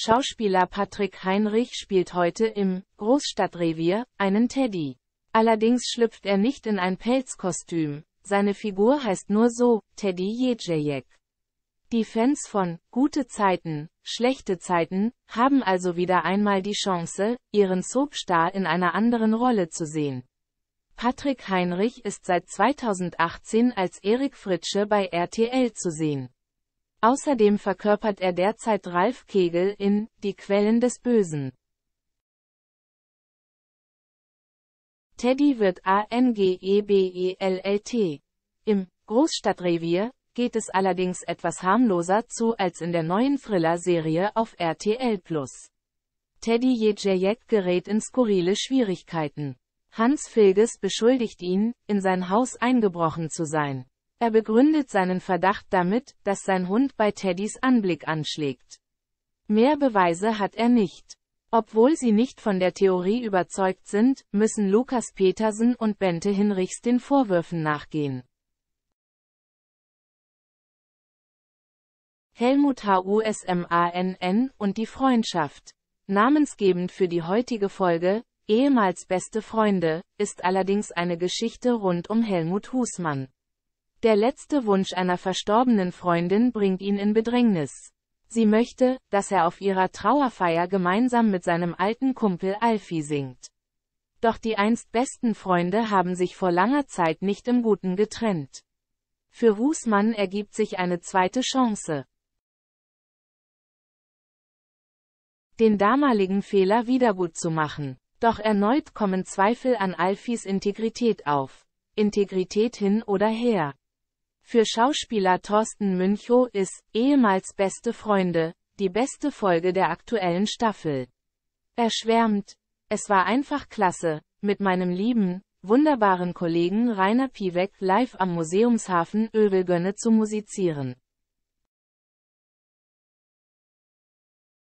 Schauspieler Patrick Heinrich spielt heute im Großstadtrevier einen Teddy. Allerdings schlüpft er nicht in ein Pelzkostüm. Seine Figur heißt nur so, Teddy Jejejek. Die Fans von Gute Zeiten, Schlechte Zeiten haben also wieder einmal die Chance, ihren Soapstar in einer anderen Rolle zu sehen. Patrick Heinrich ist seit 2018 als Erik Fritsche bei RTL zu sehen. Außerdem verkörpert er derzeit Ralf Kegel in Die Quellen des Bösen. Teddy wird angebellt. Im Großstadtrevier geht es allerdings etwas harmloser zu als in der neuen Thriller-Serie auf RTL+. Teddy Jejek gerät in skurrile Schwierigkeiten. Hans Filges beschuldigt ihn, in sein Haus eingebrochen zu sein. Er begründet seinen Verdacht damit, dass sein Hund bei Teddys Anblick anschlägt. Mehr Beweise hat er nicht. Obwohl sie nicht von der Theorie überzeugt sind, müssen Lukas Petersen und Bente Hinrichs den Vorwürfen nachgehen. Helmut HUSMANN und die Freundschaft. Namensgebend für die heutige Folge, ehemals beste Freunde, ist allerdings eine Geschichte rund um Helmut Husmann. Der letzte Wunsch einer verstorbenen Freundin bringt ihn in Bedrängnis. Sie möchte, dass er auf ihrer Trauerfeier gemeinsam mit seinem alten Kumpel Alfie singt. Doch die einst besten Freunde haben sich vor langer Zeit nicht im Guten getrennt. Für Husmann ergibt sich eine zweite Chance. Den damaligen Fehler wiedergutzumachen. Doch erneut kommen Zweifel an Alfies Integrität auf. Integrität hin oder her. Für Schauspieler Thorsten Münchow ist ehemals beste Freunde die beste Folge der aktuellen Staffel. Er schwärmt, es war einfach klasse, mit meinem lieben, wunderbaren Kollegen Rainer Piwek live am Museumshafen Övelgönne zu musizieren.